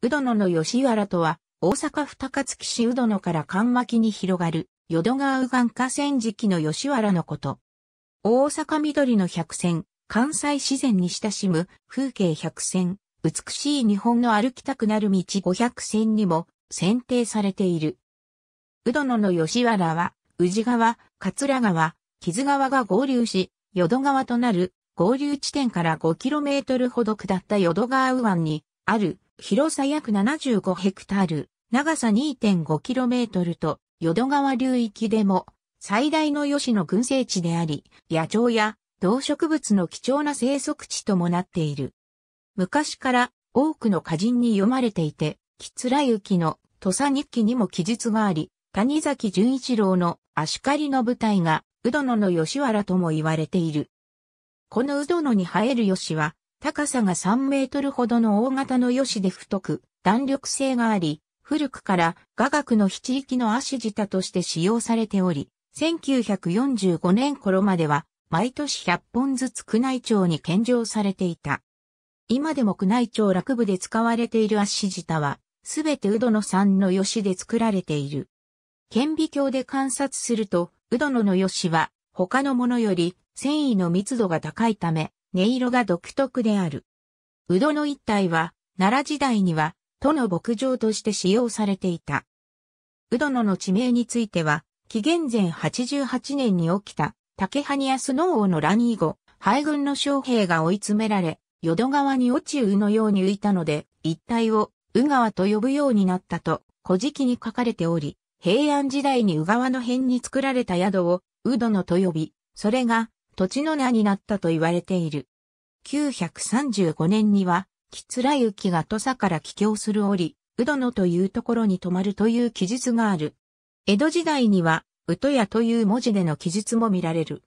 うどのの吉原とは、大阪二高市うどのから関巻に広がる、淀川右岸河川敷の吉原のこと。大阪緑の百選、関西自然に親しむ風景百選、美しい日本の歩きたくなる道五百選にも選定されている。うどのの吉原は、宇治川、桂川、木津川が合流し、淀川となる合流地点から 5km ほど下った淀川右岸にある広さ約75ヘクタール、長さ 2.5km と、淀川流域でも、最大の吉野群生地であり、野鳥や動植物の貴重な生息地ともなっている。昔から多くの歌人に読まれていて、キラユキの土佐日記にも記述があり、谷崎潤一郎の足カりの舞台が、うどのの吉原とも言われている。このウドノに生える吉は、高さが3メートルほどの大型のヨシで太く、弾力性があり、古くから雅楽の七力の足舌として使用されており、1945年頃までは毎年100本ずつ宮内庁に献上されていた。今でも宮内庁落部で使われている足舌は、すべてウドノさんのヨシで作られている。顕微鏡で観察すると、ウドノのシは他のものより繊維の密度が高いため、音色が独特である。うどの一帯は、奈良時代には、都の牧場として使用されていた。うどのの地名については、紀元前88年に起きた、竹羽やスノー王の乱以後、敗軍の将兵が追い詰められ、淀川に落ちうのように浮いたので、一帯を宇川と呼ぶようになったと、古事記に書かれており、平安時代に宇川の辺に作られた宿を、うどのと呼び、それが土地の名になったと言われている。935年には、木貫之が土佐から帰郷する折、宇戸野というところに泊まるという記述がある。江戸時代には、宇都屋という文字での記述も見られる。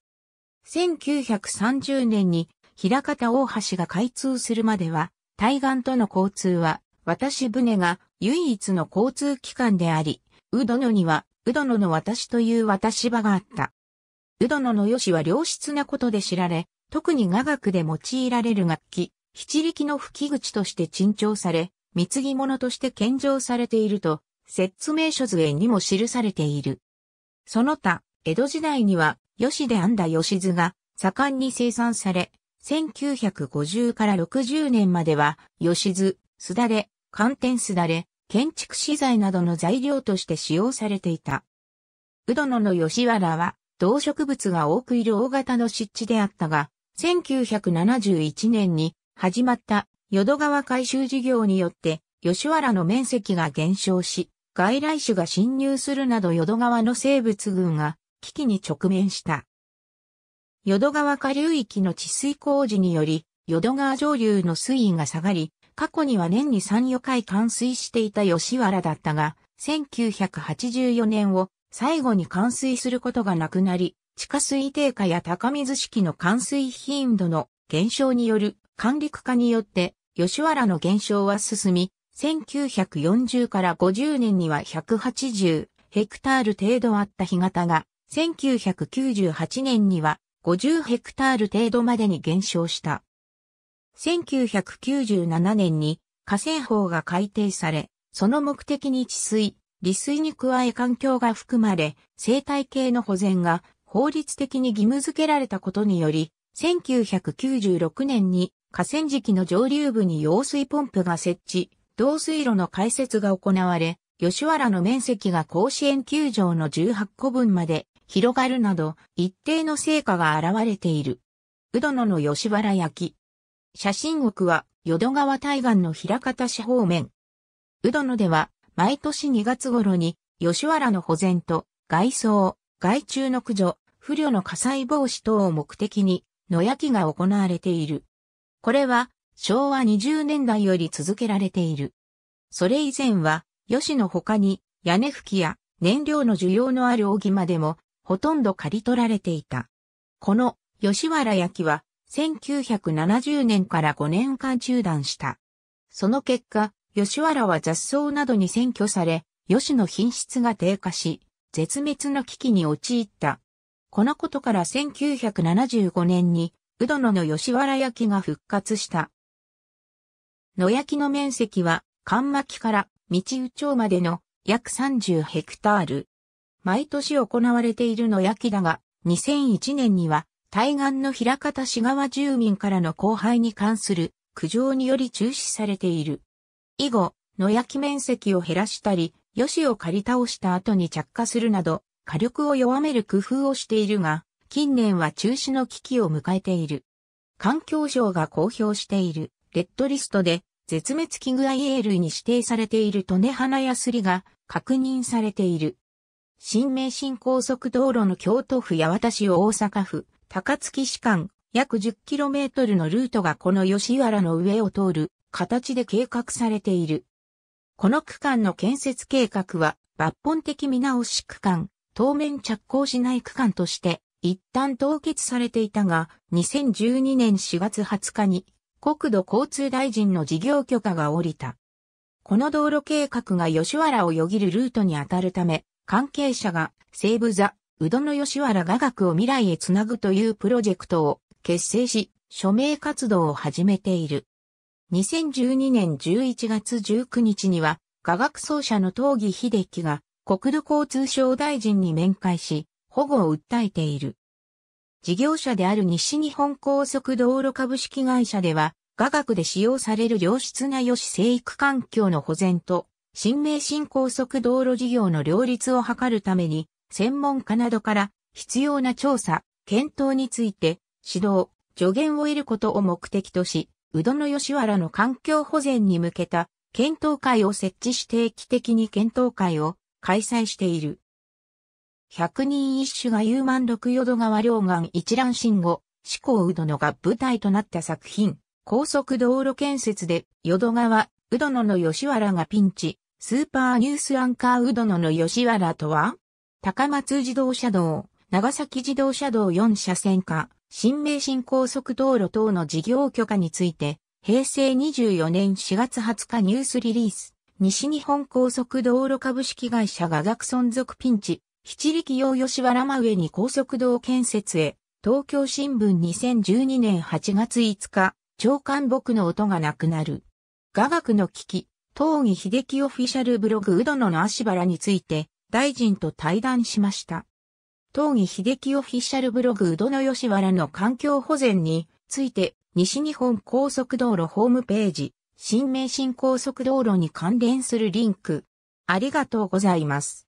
1930年に、平方大橋が開通するまでは、対岸との交通は、渡し船が唯一の交通機関であり、宇戸野には、宇戸野の渡しという渡し場があった。ルドノの良しは良質なことで知られ、特に雅楽で用いられる楽器、七力の吹き口として珍重され、貢ぎ物として献上されていると、説明書図絵にも記されている。その他、江戸時代には、吉で編んだ吉図が盛んに生産され、1950から60年までは、吉図、すだれ、寒天すだれ、建築資材などの材料として使用されていた。うどのの吉原は、動植物が多くいる大型の湿地であったが、1971年に始まった淀川改修事業によって吉原の面積が減少し、外来種が侵入するなど淀川の生物群が危機に直面した。淀川下流域の治水工事により、淀川上流の水位が下がり、過去には年に3、4回冠水していた吉原だったが、1984年を最後に冠水することがなくなり、地下水低下や高水式の冠水頻度の減少による管理化によって吉原の減少は進み、1940から50年には180ヘクタール程度あった干潟が、1998年には50ヘクタール程度までに減少した。1997年に河川法が改定され、その目的に治水、利水に加え環境が含まれ、生態系の保全が法律的に義務付けられたことにより、1996年に河川敷の上流部に用水ポンプが設置、導水路の開設が行われ、吉原の面積が甲子園球場の18個分まで広がるなど、一定の成果が現れている。うどのの吉原焼き。写真奥は、淀川対岸の平方市方面。うどのでは、毎年2月頃に、吉原の保全と、外装、害虫の駆除、不慮の火災防止等を目的に、野焼きが行われている。これは、昭和20年代より続けられている。それ以前は、吉の他に、屋根吹きや燃料の需要のある扇までも、ほとんど刈り取られていた。この、吉原焼きは、1970年から5年間中断した。その結果、吉原は雑草などに占拠され、吉の品質が低下し、絶滅の危機に陥った。このことから1975年に、うどのの吉原焼きが復活した。野焼きの面積は、関巻から道宇町までの約30ヘクタール。毎年行われている野焼きだが、2001年には、対岸の平方市川住民からの荒廃に関する苦情により中止されている。以後、野焼き面積を減らしたり、ヨシを刈り倒した後に着火するなど、火力を弱める工夫をしているが、近年は中止の危機を迎えている。環境省が公表しているレッドリストで絶滅危惧 IA 類に指定されているトネハナヤスリが確認されている。新名神高速道路の京都府八幡市大阪府高槻市間約 10km のルートがこの吉原の上を通る形で計画されている。この区間の建設計画は抜本的見直し区間、当面着工しない区間として一旦凍結されていたが、2012年4月20日に国土交通大臣の事業許可が下りた。この道路計画が吉原をよぎるルートに当たるため、関係者が西武座、宇どの吉原雅楽を未来へつなぐというプロジェクトを結成し、署名活動を始めている。2012年11月19日には、科学奏者の東義秀樹が国土交通省大臣に面会し、保護を訴えている。事業者である西日本高速道路株式会社では、雅楽で使用される良質な良し生育環境の保全と、新名神高速道路事業の両立を図るために、専門家などから必要な調査、検討について、指導、助言を得ることを目的とし、うどの吉原の環境保全に向けた検討会を設置し定期的に検討会を開催している。百人一首が有満六淀川両岸一覧信号、志向うどのが舞台となった作品、高速道路建設で淀川、うどのの吉原がピンチ、スーパーニュースアンカーうどのの吉原とは高松自動車道、長崎自動車道4車線化、新名神高速道路等の事業許可について、平成24年4月20日ニュースリリース、西日本高速道路株式会社が学存続ピンチ、七力用吉原真上に高速道建設へ、東京新聞2012年8月5日、長官僕の音がなくなる。雅楽の危機、東儀秀樹オフィシャルブログうどのの足原について、大臣と対談しました。東義秀樹オフィシャルブログうどの吉原の環境保全について、西日本高速道路ホームページ、新名神高速道路に関連するリンク。ありがとうございます。